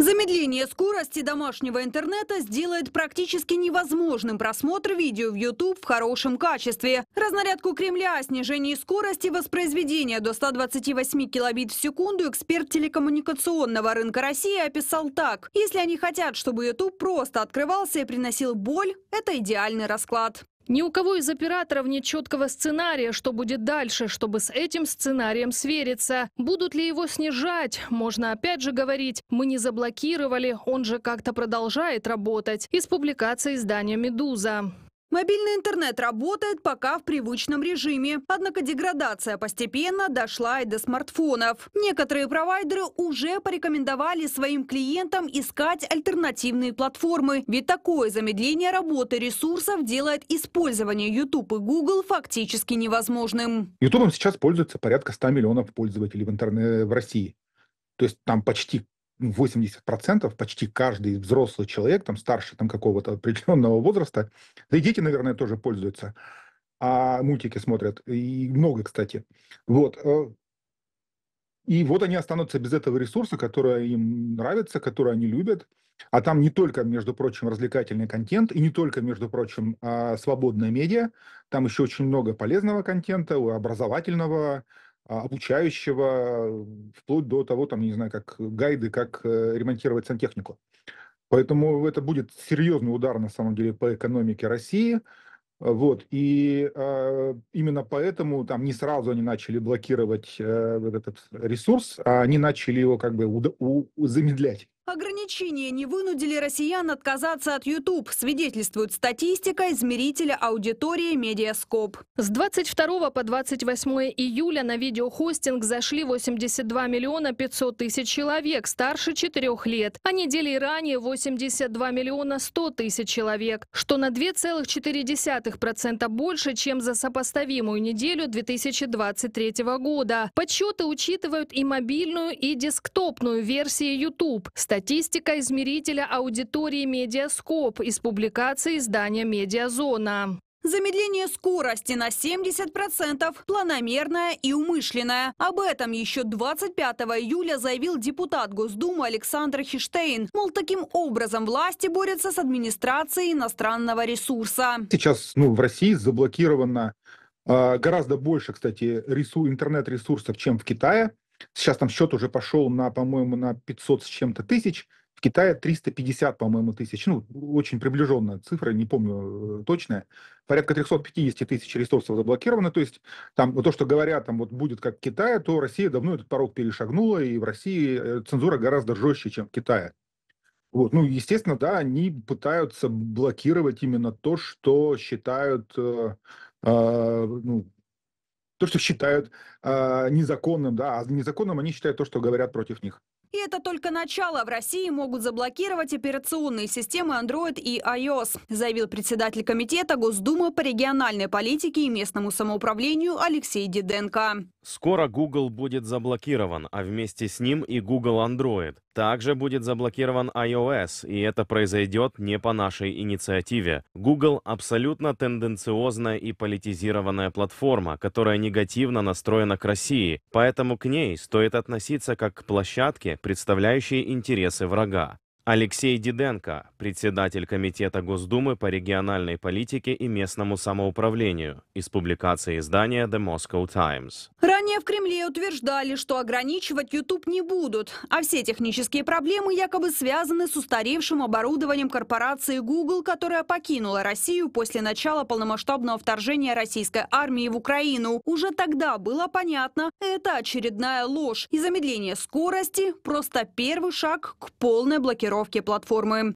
Замедление скорости домашнего интернета сделает практически невозможным просмотр видео в YouTube в хорошем качестве. Разнарядку Кремля о снижении скорости воспроизведения до 128 килобит в секунду эксперт телекоммуникационного рынка России описал так. Если они хотят, чтобы YouTube просто открывался и приносил боль, это идеальный расклад. Ни у кого из операторов нет четкого сценария, что будет дальше, чтобы с этим сценарием свериться. Будут ли его снижать? Можно опять же говорить, мы не заблокировали, он же как-то продолжает работать. Из публикации издания «Медуза». Мобильный интернет работает пока в привычном режиме, однако деградация постепенно дошла и до смартфонов. Некоторые провайдеры уже порекомендовали своим клиентам искать альтернативные платформы, ведь такое замедление работы ресурсов делает использование YouTube и Google фактически невозможным. YouTube сейчас пользуется порядка 100 миллионов пользователей в, интернет в России. То есть там почти 80%, почти каждый взрослый человек, там старше там, какого-то определенного возраста, да и дети, наверное, тоже пользуются, а мультики смотрят, и много, кстати. Вот. Э, и вот они останутся без этого ресурса, который им нравится, который они любят. А там не только, между прочим, развлекательный контент, и не только, между прочим, а свободная медиа, там еще очень много полезного контента, образовательного, а, обучающего, э, вплоть до того, там, не знаю, как гайды, как э, ремонтировать сантехнику. Поэтому это будет серьезный удар, на самом деле, по экономике России. Вот, и э, именно поэтому там не сразу они начали блокировать э, этот ресурс, а они начали его как бы у, замедлять. Ограничения не вынудили россиян отказаться от YouTube, свидетельствует статистика измерителя аудитории «Медиаскоп». С 22 по 28 июля на видеохостинг зашли 82 миллиона 500 тысяч человек старше 4 лет, а недели ранее 82 миллиона 100 тысяч человек, что на 2,4% больше, чем за сопоставимую неделю 2023 года. Подсчеты учитывают и мобильную, и десктопную версии YouTube. Статистика измерителя аудитории «Медиаскоп» из публикации издания «Медиазона». Замедление скорости на 70% планомерное и умышленное. Об этом еще 25 июля заявил депутат Госдумы Александр Хиштейн. Мол, таким образом власти борются с администрацией иностранного ресурса. Сейчас ну, в России заблокировано э, гораздо больше, кстати, интернет-ресурсов, чем в Китае. Сейчас там счет уже пошел на, по-моему, на 500 с чем-то тысяч. В Китае 350, по-моему, тысяч. Ну, очень приближенная цифра, не помню э, точная. Порядка 350 тысяч ресурсов заблокировано. То есть там вот то, что говорят, там вот будет как Китая то Россия давно этот порог перешагнула, и в России э, цензура гораздо жестче, чем в Китае. Вот. Ну, естественно, да, они пытаются блокировать именно то, что считают э, э, ну, то, что считают э, незаконным, да, а незаконным они считают то, что говорят против них. И это только начало. В России могут заблокировать операционные системы Android и iOS, заявил председатель комитета Госдумы по региональной политике и местному самоуправлению Алексей Диденко. Скоро Google будет заблокирован, а вместе с ним и Google Android. Также будет заблокирован iOS, и это произойдет не по нашей инициативе. Google абсолютно тенденциозная и политизированная платформа, которая негативно настроена к России, поэтому к ней стоит относиться как к площадке, представляющие интересы врага. Алексей Диденко, председатель Комитета Госдумы по региональной политике и местному самоуправлению, из публикации издания The Moscow Times. Ранее в Кремле утверждали, что ограничивать YouTube не будут, а все технические проблемы якобы связаны с устаревшим оборудованием корпорации Google, которая покинула Россию после начала полномасштабного вторжения российской армии в Украину. Уже тогда было понятно, это очередная ложь и замедление скорости – просто первый шаг к полной блокировке блокировки платформы.